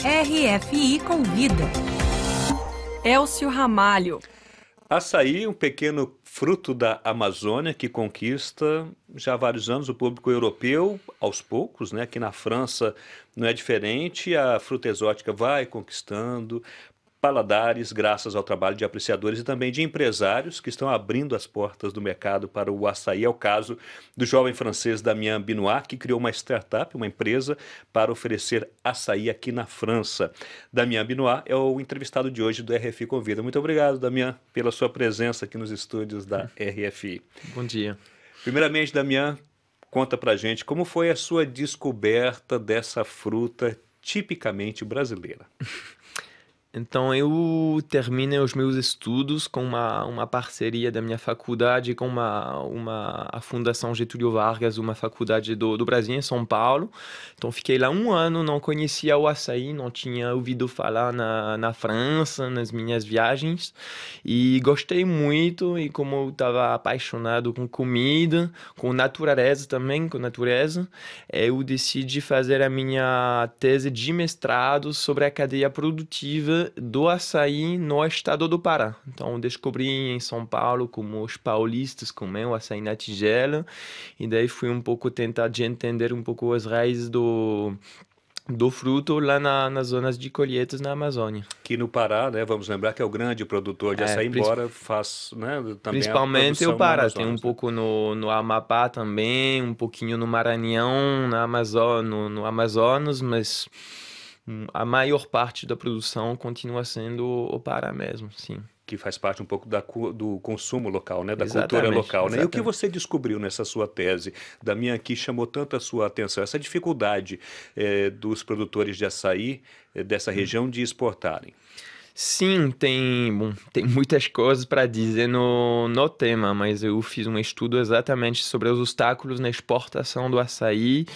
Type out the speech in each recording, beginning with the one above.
RFI Convida. Elcio Ramalho. Açaí, um pequeno fruto da Amazônia que conquista já há vários anos o público europeu, aos poucos, né? Aqui na França não é diferente, a fruta exótica vai conquistando, paladares, graças ao trabalho de apreciadores e também de empresários que estão abrindo as portas do mercado para o açaí. É o caso do jovem francês Damien Binoir, que criou uma startup, uma empresa, para oferecer açaí aqui na França. Damien Binoir é o entrevistado de hoje do RFI Convida. Muito obrigado, Damien, pela sua presença aqui nos estúdios da RFI. Bom dia. Primeiramente, Damien, conta pra gente como foi a sua descoberta dessa fruta tipicamente brasileira. Então eu terminei os meus estudos com uma, uma parceria da minha faculdade com uma, uma a Fundação Getúlio Vargas, uma faculdade do, do Brasil em São Paulo. Então fiquei lá um ano, não conhecia o açaí, não tinha ouvido falar na, na França, nas minhas viagens e gostei muito e como eu estava apaixonado com comida, com natureza também, com natureza, eh, eu decidi fazer a minha tese de mestrado sobre a cadeia produtiva do açaí no estado do Pará. Então descobri em São Paulo como os paulistas comem o açaí na tigela e daí fui um pouco tentar de entender um pouco as raízes do do fruto lá na, nas zonas de colheitas na Amazônia. Que no Pará, né, vamos lembrar que é o grande produtor de é, açaí, embora faz né, também Principalmente o Pará, tem um né? pouco no, no Amapá também, um pouquinho no Maranhão, na Amazônia, no, no Amazonas, mas Hum, a maior parte da produção continua sendo o Pará mesmo, sim. Que faz parte um pouco da, do consumo local, né? da exatamente, cultura local. Exatamente. Né? E o que você descobriu nessa sua tese, da minha aqui, chamou tanto a sua atenção? Essa dificuldade eh, dos produtores de açaí eh, dessa hum. região de exportarem. Sim, tem, bom, tem muitas coisas para dizer no, no tema, mas eu fiz um estudo exatamente sobre os obstáculos na exportação do açaí.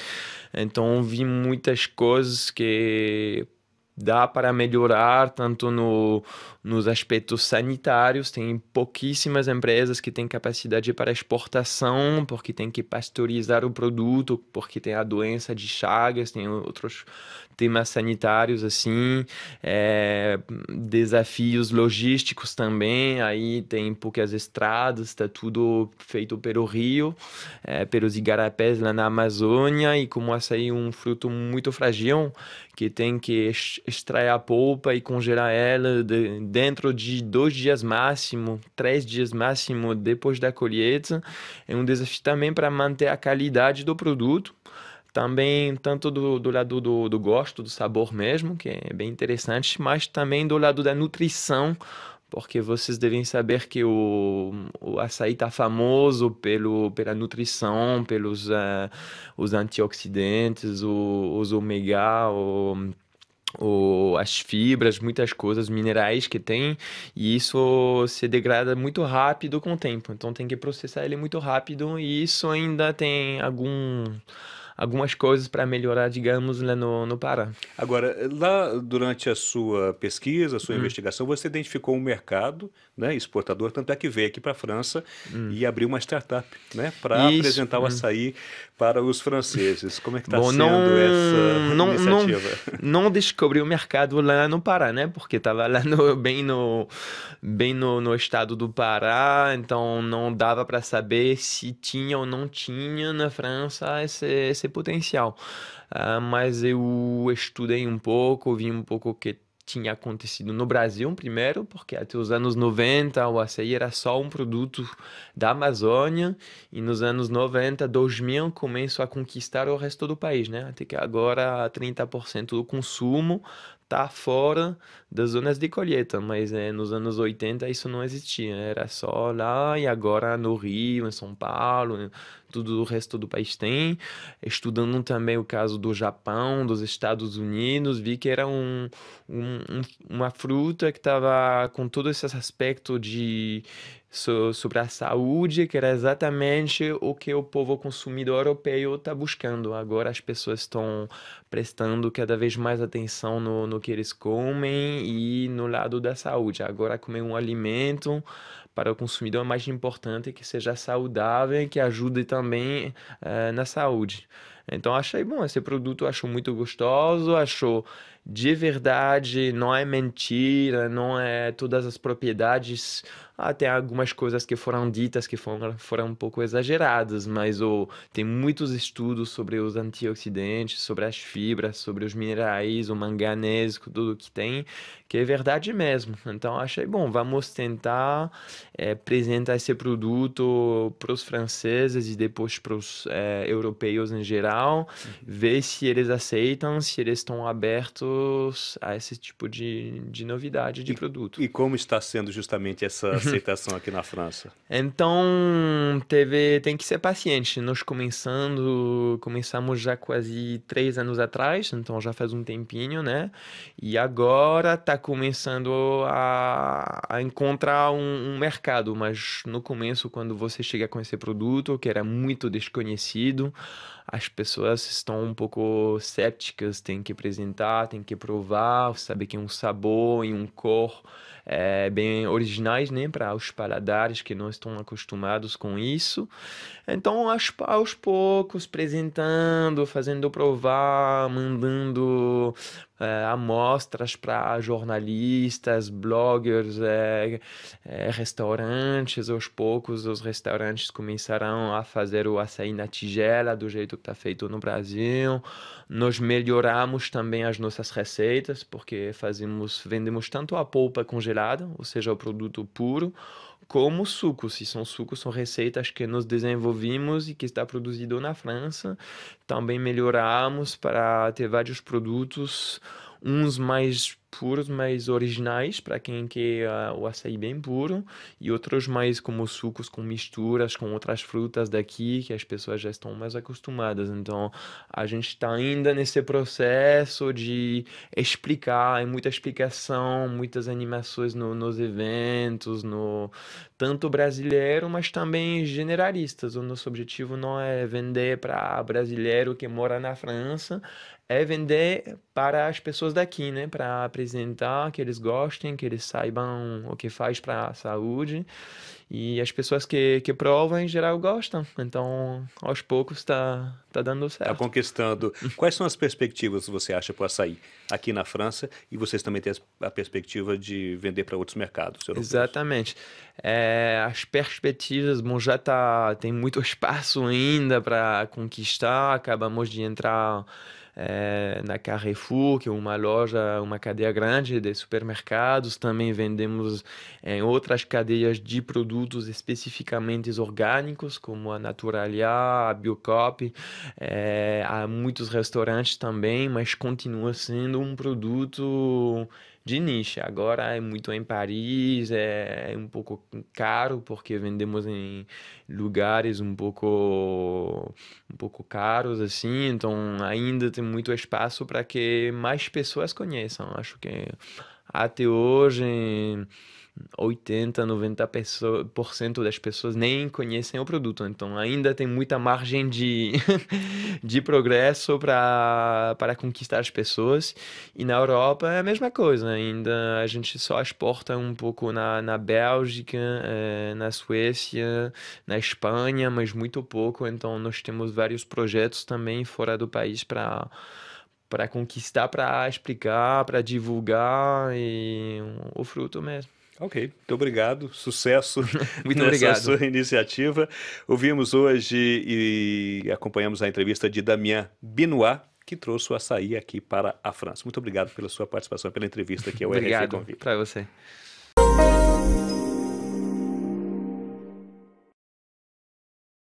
Então, vi muitas coisas que dá para melhorar tanto no, nos aspectos sanitários, tem pouquíssimas empresas que têm capacidade para exportação, porque tem que pasteurizar o produto, porque tem a doença de Chagas, tem outros temas sanitários assim, é, desafios logísticos também, aí tem poucas estradas, está tudo feito pelo rio, é, pelos igarapés lá na Amazônia, e como açaí é um fruto muito frágil, que tem que extrair a polpa e congelar ela de, dentro de dois dias máximo, três dias máximo depois da colheita. É um desafio também para manter a qualidade do produto também tanto do, do lado do, do gosto, do sabor mesmo, que é bem interessante, mas também do lado da nutrição porque vocês devem saber que o, o açaí está famoso pelo, pela nutrição, pelos uh, os antioxidantes, o, os ômega, o o, as fibras, muitas coisas, minerais que tem, e isso se degrada muito rápido com o tempo. Então tem que processar ele muito rápido e isso ainda tem algum algumas coisas para melhorar, digamos, né, no, no Pará. Agora, lá durante a sua pesquisa, a sua hum. investigação, você identificou um mercado né, exportador, tanto é que veio aqui para a França hum. e abriu uma startup né, para apresentar o hum. açaí para os franceses. Como é que está sendo não, essa não, iniciativa? Não, não descobri o mercado lá no Pará, né? Porque estava lá no, bem, no, bem no, no estado do Pará, então não dava para saber se tinha ou não tinha na França esse, esse potencial. Uh, mas eu estudei um pouco, vi um pouco o que tinha acontecido no Brasil primeiro, porque até os anos 90 o açaí era só um produto da Amazônia e nos anos 90, 2000 começou a conquistar o resto do país, né? Até que agora 30% do consumo está fora das zonas de colheita, mas né, nos anos 80 isso não existia, né, era só lá e agora no Rio, em São Paulo, tudo o resto do país tem. Estudando também o caso do Japão, dos Estados Unidos, vi que era um, um, uma fruta que estava com todo esse aspecto de so, sobre a saúde, que era exatamente o que o povo consumidor europeu está buscando. Agora as pessoas estão prestando cada vez mais atenção no, no que eles comem e no lado da saúde. Agora comer um alimento para o consumidor é mais importante que seja saudável e que ajude também uh, na saúde. Então achei bom esse produto, acho muito gostoso, acho de verdade, não é mentira, não é todas as propriedades. Ah, tem algumas coisas que foram ditas que foram, foram um pouco exageradas, mas oh, tem muitos estudos sobre os antioxidantes, sobre as fibras, sobre os minerais, o manganês, tudo que tem, que é verdade mesmo. Então achei bom, vamos tentar é, apresentar esse produto para os franceses e depois para os é, eh, europeus em geral tal, ver se eles aceitam, se eles estão abertos a esse tipo de, de novidade de e, produto. E como está sendo justamente essa uhum. aceitação aqui na França? Então, teve, tem que ser paciente. Nós começando, começamos já quase três anos atrás, então já faz um tempinho, né? E agora está começando a, a encontrar um, um mercado, mas no começo, quando você chega com esse produto, que era muito desconhecido, as pessoas estão um pouco sépticas, tem que apresentar, tem que provar, saber que um sabor e um cor é, bem originais, né, para os paladares que não estão acostumados com isso. Então, aos, aos poucos, apresentando, fazendo provar, mandando é, amostras para jornalistas, bloggers, é, é, restaurantes. Aos poucos, os restaurantes começarão a fazer o açaí na tigela, do jeito que está feito no Brasil. Nós melhoramos também as nossas receitas, porque fazemos, vendemos tanto a polpa congelada, ou seja, o produto puro, como sucos. E são sucos, são receitas que nós desenvolvimos e que está produzido na França. Também melhoramos para ter vários produtos, uns mais puros mais originais para quem quer uh, o açaí bem puro e outros mais como sucos com misturas com outras frutas daqui que as pessoas já estão mais acostumadas então a gente está ainda nesse processo de explicar é muita explicação muitas animações no, nos eventos no tanto brasileiro mas também generalistas o nosso objetivo não é vender para brasileiro que mora na França é vender para as pessoas daqui né para apresentar, que eles gostem, que eles saibam o que faz para a saúde e as pessoas que, que provam, em geral, gostam. Então, aos poucos, está tá dando tá certo. Está conquistando. Quais são as perspectivas, você acha, para sair aqui na França? E vocês também têm a perspectiva de vender para outros mercados europeus. Exatamente. É, as perspectivas, bom, já tá, tem muito espaço ainda para conquistar. Acabamos de entrar... É, na Carrefour, que é uma loja, uma cadeia grande de supermercados. Também vendemos é, em outras cadeias de produtos produtos especificamente orgânicos, como a Naturalia, a Biocop, é, há muitos restaurantes também, mas continua sendo um produto de nicho. Agora é muito em Paris, é, é, um pouco caro porque vendemos em lugares um pouco um pouco caros assim, então ainda tem muito espaço para que mais pessoas conheçam. Acho que até hoje 80, 90% das pessoas nem conhecem o produto. Então, ainda tem muita margem de, de progresso para conquistar as pessoas. E na Europa é a mesma coisa. Ainda a gente só exporta um pouco na, na Bélgica, eh, na Suécia, na Espanha, mas muito pouco. Então, nós temos vários projetos também fora do país para para conquistar, para explicar, para divulgar e o fruto mesmo. Ok, muito obrigado. Sucesso muito nessa obrigado. sua iniciativa. Ouvimos hoje e acompanhamos a entrevista de Damien Binois, que trouxe o açaí aqui para a França. Muito obrigado pela sua participação, pela entrevista aqui ao é obrigado RFI Convite. Obrigado para você.